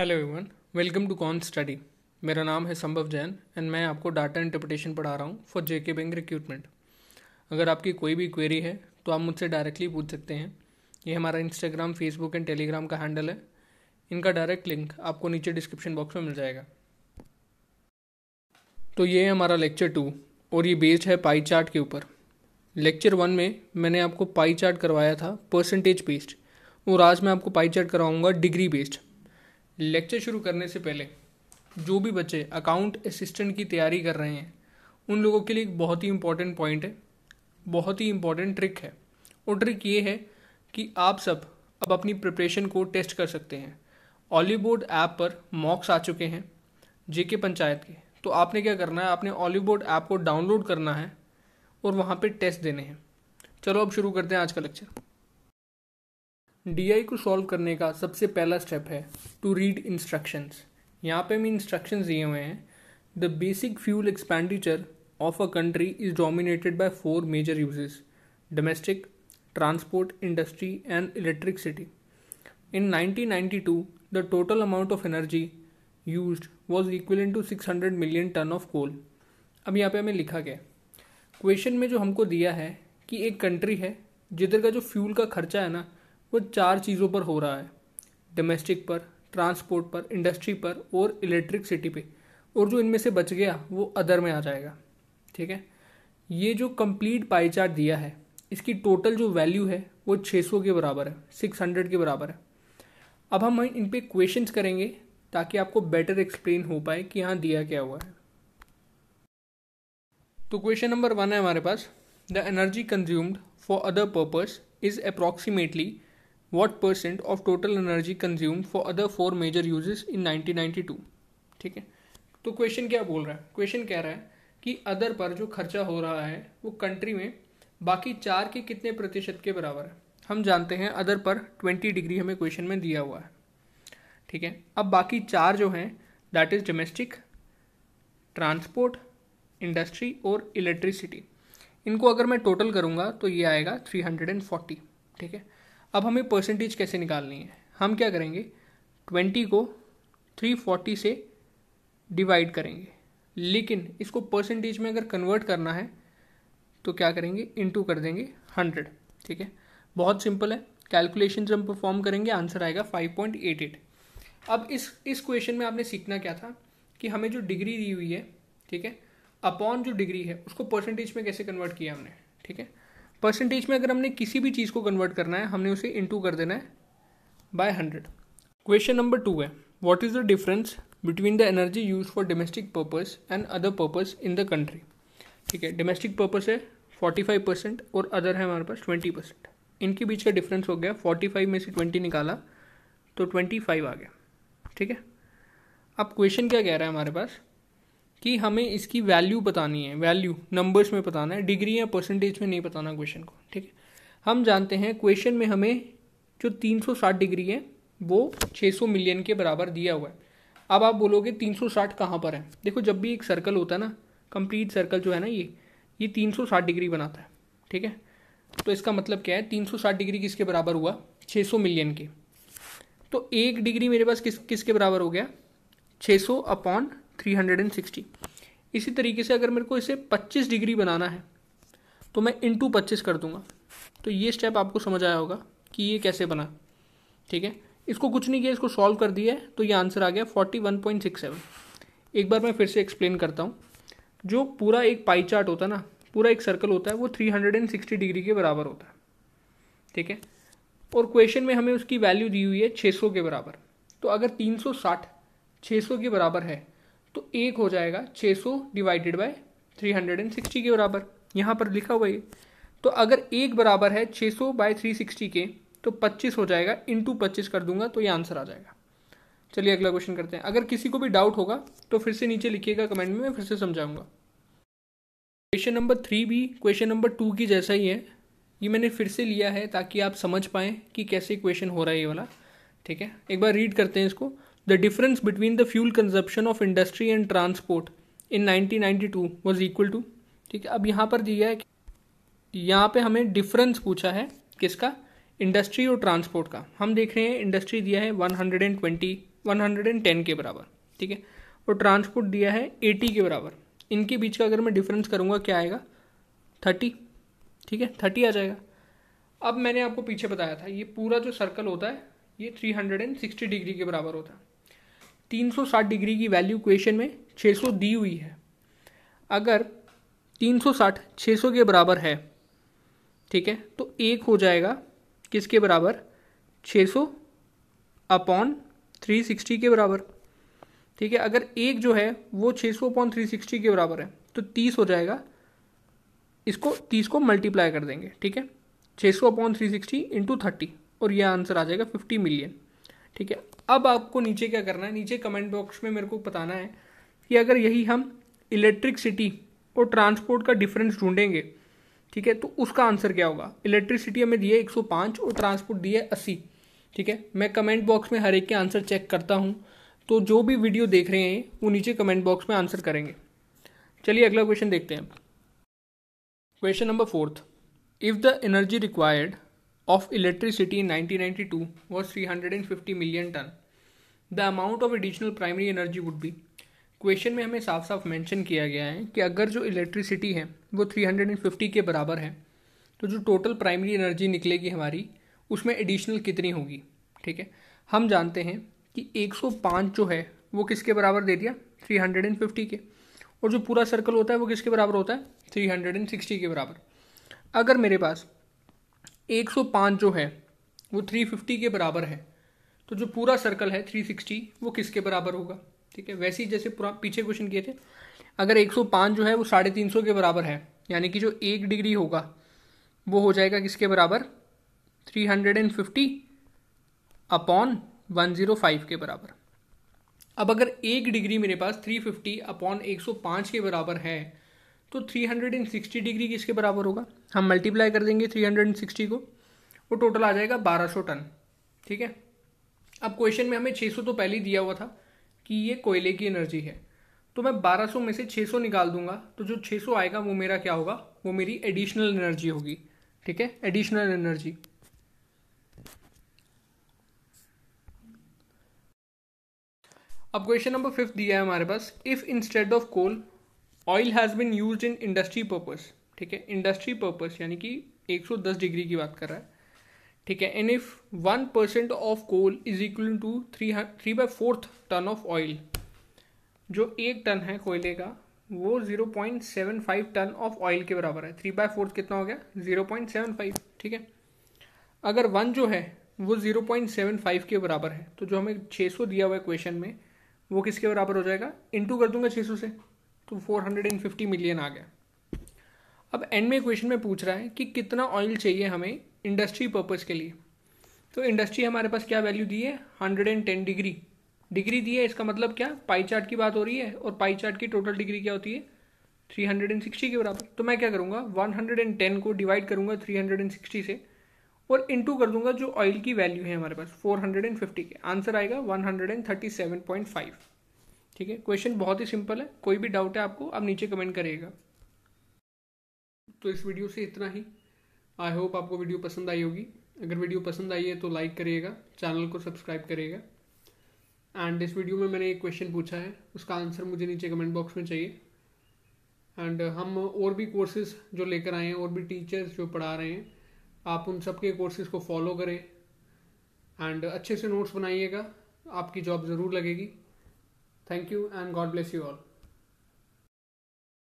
Hello everyone welcome to con study मेरा नाम है संभव जैन एंड मैं आपको डाटा इंटरप्रिटेशन पढ़ा रहा हूँ फॉर जेके बैंक रिक्रूटमेंट अगर आपकी कोई भी क्वेरी है तो आप मुझसे डायरेक्टली पूछ सकते हैं ये हमारा इंस्टाग्राम फेसबुक एंड टेलीग्राम का हैंडल है इनका डायरेक्ट लिंक आपको नीचे डिस्क्रिप्शन बॉक्स में मिल जाएगा तो ये है हमारा लेक्चर टू और ये बेस्ड है पाई चार्ट के ऊपर लेक्चर वन में मैंने आपको पाई चार्ट करवाया था परसेंटेज बेस्ड और आज मैं आपको पाई चार्ट करवाऊँगा डिग्री बेस्ड लेक्चर शुरू करने से पहले जो भी बच्चे अकाउंट असिस्टेंट की तैयारी कर रहे हैं उन लोगों के लिए एक बहुत ही इम्पॉर्टेंट पॉइंट है बहुत ही इम्पॉर्टेंट ट्रिक है और ट्रिक ये है कि आप सब अब अपनी प्रिपरेशन को टेस्ट कर सकते हैं ऑलीबोर्ड ऐप पर मॉक्स आ चुके हैं जेके पंचायत के तो आपने क्या करना है आपने ऑलीबोर्ड ऐप को डाउनलोड करना है और वहाँ पे टेस्ट देने हैं चलो अब शुरू करते हैं आज का लेक्चर डी को सॉल्व करने का सबसे पहला स्टेप है टू रीड इंस्ट्रक्शंस यहाँ पे मैं इंस्ट्रक्शंस दिए हुए हैं the basic fuel expenditure of a country is dominated by four major uses domestic transport industry and electricity in 1992 the total amount of energy use was equal to 600 million ton of coal अब यहाँ पे हमें लिखा गया question में जो हमको दिया है कि एक कंट्री है जिधर का जो फ्यूल का खर्चा है ना वो चार चीज़ों पर हो रहा है डोमेस्टिक पर ट्रांसपोर्ट पर इंडस्ट्री पर और इलेक्ट्रिकसिटी पे और जो इनमें से बच गया वो अदर में आ जाएगा ठीक है ये जो कंप्लीट पाई चार्ट दिया है इसकी टोटल जो वैल्यू है वो 600 के बराबर है 600 के बराबर है अब हम इन पर क्वेश्चन करेंगे ताकि आपको बेटर एक्सप्लेन हो पाए कि यहाँ दिया क्या हुआ है तो क्वेश्चन नंबर वन है हमारे पास the energy consumed for other purpose is approximately what percent of total energy consume for other four major uses in 1992 ठीक है तो क्वेश्चन क्या बोल रहा है क्वेश्चन कह रहा है कि अदर पर जो खर्चा हो रहा है वो कंट्री में बाकी चार के कितने प्रतिशत के बराबर है हम जानते हैं अदर पर ट्वेंटी डिग्री हमें क्वेश्चन में दिया हुआ है ठीक है अब बाकी चार जो हैं that is domestic transport industry और इलेक्ट्रिसिटी इनको अगर मैं टोटल करूँगा तो ये आएगा थ्री हंड्रेड एंड फोर्टी ठीक है अब हमें परसेंटेज कैसे निकालनी है हम क्या करेंगे ट्वेंटी को थ्री फोर्टी से डिवाइड करेंगे लेकिन इसको परसेंटेज में अगर कन्वर्ट करना है तो क्या करेंगे इनटू कर देंगे हंड्रेड ठीक है बहुत सिंपल है कैलकुलेशन हम परफॉर्म करेंगे आंसर आएगा फाइव पॉइंट एट एट अब इस इस क्वेश्चन में आपने सीखना क्या था कि हमें जो डिग्री दी हुई है ठीक है अपॉन जो डिग्री है उसको परसेंटेज में कैसे कन्वर्ट किया हमने ठीक है परसेंटेज में अगर हमने किसी भी चीज़ को कन्वर्ट करना है हमने उसे इंटू कर देना है by hundred question number two है what is the difference between the energy use for domestic purpose and other purpose in the country ठीक है डोमेस्टिक पर्पज़ है फोर्टी फाइव परसेंट और अदर है हमारे पास ट्वेंटी परसेंट इनके बीच का डिफरेंस हो गया फोर्टी फाइव में से ट्वेंटी निकाला तो ट्वेंटी फाइव आ गया ठीक है अब क्वेश्चन क्या कह रहा है हमारे पास कि हमें इसकी वैल्यू बतानी है वैल्यू नंबर्स में बताना है डिग्री या परसेंटेज में नहीं बताना क्वेश्चन को ठीक है हम जानते हैं क्वेश्चन में हमें जो 360 डिग्री है वो 600 मिलियन के बराबर दिया हुआ है अब आप बोलोगे 360 कहाँ पर है देखो जब भी एक सर्कल होता है ना कंप्लीट सर्कल जो है ना ये ये 360 डिग्री बनाता है ठीक है तो इसका मतलब क्या है 360 डिग्री किसके बराबर हुआ 600 मिलियन के तो एक डिग्री मेरे पास किस किसके बराबर हो गया 600 upon three hundred and sixty इसी तरीके से अगर मेरे को इसे पच्चीस डिग्री बनाना है तो मैं इंटू पच्चीस कर दूंगा तो ये स्टेप आपको समझ आया होगा कि ये कैसे बना ठीक है इसको कुछ नहीं किया इसको सॉल्व कर दिया तो ये आंसर आ गया forty one point six seven एक बार मैं फिर से एक्सप्लेन करता हूँ जो पूरा एक पाई चार्ट होता है ना पूरा एक सर्कल होता है वो three hundred and sixty degree के बराबर होता है ठीक है और क्वेश्चन में हमें उसकी वैल्यू दी हुई है छः सौ के बराबर तो अगर तीन सौ साठ छः सौ के बराबर है तो एक हो जाएगा 600 डिवाइडेड बाय 360 के बराबर यहाँ पर लिखा हुआ ये तो अगर एक बराबर है 600 सौ बाय थ्री के तो 25 हो जाएगा इंटू पच्चीस कर दूंगा तो ये आंसर आ जाएगा चलिए अगला क्वेश्चन करते हैं अगर किसी को भी डाउट होगा तो फिर से नीचे लिखिएगा कमेंट में मैं फिर से समझाऊंगा क्वेश्चन नंबर थ्री भी क्वेश्चन नंबर टू की जैसा ही है ये मैंने फिर से लिया है ताकि आप समझ पाएँ कि कैसे क्वेश्चन हो रहा है ये वाला ठीक है एक बार रीड करते हैं इसको The difference between the fuel consumption of industry and transport in 1992 was equal to ठीक है अब यहाँ पर दिया है कि यहाँ पे हमें डिफरेंस पूछा है किसका इंडस्ट्री और ट्रांसपोर्ट का हम देख रहे हैं इंडस्ट्री दिया है 120 110 के बराबर ठीक है और ट्रांसपोर्ट दिया है 80 के बराबर इनके बीच का अगर मैं डिफरेंस करूँगा क्या आएगा 30 ठीक है 30 आ जाएगा अब मैंने आपको पीछे बताया था ये पूरा जो सर्कल होता है ये 360 डिग्री के बराबर होता है 360 डिग्री की वैल्यू क्वेश्चन में 600 दी हुई है अगर 360 600 के बराबर है ठीक है तो एक हो जाएगा किसके बराबर 600 अपॉन सिक्सटी के बराबर ठीक है अगर एक जो है वो 600 अपॉन सिक्सटी के बराबर है तो 30 हो जाएगा इसको 30 को मल्टीप्लाई कर देंगे ठीक है 600 upon three sixty into thirty और यह आंसर आ जाएगा 50 मिलियन ठीक है अब आपको नीचे क्या करना है नीचे कमेंट बॉक्स में मेरे को बताना है कि अगर यही हम इलेक्ट्रिकसिटी और ट्रांसपोर्ट का डिफरेंस ढूंढेंगे ठीक है तो उसका आंसर क्या होगा इलेक्ट्रिसिटी हमें दी है 105 और ट्रांसपोर्ट दी है 80 ठीक है मैं कमेंट बॉक्स में हर एक के आंसर चेक करता हूँ तो जो भी वीडियो देख रहे हैं वो नीचे कमेंट बॉक्स में आंसर करेंगे चलिए अगला क्वेश्चन देखते हैं question number fourth if the energy required of electricity in 1992 was 350 million ton. The amount of additional primary energy would be question में हमें साफ साफ मेंशन किया गया है कि अगर जो इलेक्ट्रिसिटी है वो 350 के बराबर है तो जो टोटल प्राइमरी एनर्जी निकलेगी हमारी उसमें एडिशनल कितनी होगी ठीक है हम जानते हैं कि 105 जो है वो किसके बराबर दे दिया 350 के और जो पूरा सर्कल होता है वो किसके बराबर होता है 360 के बराबर अगर मेरे पास 105 जो है वो 350 के बराबर है तो जो पूरा सर्कल है 360 वो किसके बराबर होगा ठीक है वैसे ही जैसे पूरा पीछे क्वेश्चन किए थे अगर 105 जो है वो साढ़े तीन के बराबर है यानी कि जो एक डिग्री होगा वो हो जाएगा किसके बराबर 350 अपॉन 105 के बराबर अब अगर एक डिग्री मेरे पास 350 अपॉन 105 के बराबर है तो 360 डिग्री किसके बराबर होगा हम मल्टीप्लाई कर देंगे 360 को वो टोटल आ जाएगा 1200 टन ठीक है अब क्वेश्चन में हमें 600 तो पहले ही दिया हुआ था कि ये कोयले की एनर्जी है तो मैं 1200 में से 600 निकाल दूंगा तो जो 600 आएगा वो मेरा क्या होगा वो मेरी एडिशनल एनर्जी होगी ठीक है एडिशनल एनर्जी अब क्वेश्चन नंबर फिफ्थ दिया है हमारे पास if instead of coal oil has been use in industry purpose ठीक है इंडस्ट्री पर्पज यानी कि 110 डिग्री की बात कर रहा है ठीक है and if one percent of coal is equal to three three by fourth ton of oil जो एक टन है कोयले का वो zero point seven five ton of oil के बराबर है थ्री बाय फोर्थ कितना हो गया जीरो पॉइंट सेवन फाइव ठीक है अगर वन जो है वो जीरो पॉइंट सेवन फाइव के बराबर है तो जो हमें छः सौ दिया हुआ है क्वेश्चन में वो किसके बराबर हो जाएगा इंटू कर दूंगा छः सौ से तो 450 मिलियन आ गया अब एंड में क्वेश्चन में पूछ रहा है कि कितना ऑयल चाहिए हमें इंडस्ट्री पर्पज़ के लिए तो इंडस्ट्री हमारे पास क्या वैल्यू दी है टेन डिग्री डिग्री दी है इसका मतलब क्या पाई चार्ट की बात हो रही है और पाई चार्ट की टोटल डिग्री क्या होती है 360 के बराबर तो मैं क्या करूँगा 110 को डिवाइड करूँगा 360 से और इनटू कर दूंगा जो ऑयल की वैल्यू है हमारे पास 450 के आंसर आएगा 137.5 ठीक है क्वेश्चन बहुत ही सिंपल है कोई भी डाउट है आपको आप नीचे कमेंट करिएगा तो इस वीडियो से इतना ही आई होप आपको वीडियो पसंद आई होगी अगर वीडियो पसंद आई है तो लाइक करिएगा चैनल को सब्सक्राइब करिएगा एंड इस वीडियो में मैंने एक क्वेश्चन पूछा है उसका आंसर मुझे नीचे कमेंट बॉक्स में चाहिए एंड हम और भी कोर्सेज जो लेकर आए हैं और भी टीचर्स जो पढ़ा रहे हैं आप उन सबके कोर्सेज को फॉलो करें एंड अच्छे से नोट्स बनाइएगा आपकी जॉब ज़रूर लगेगी Thank you and God bless you all.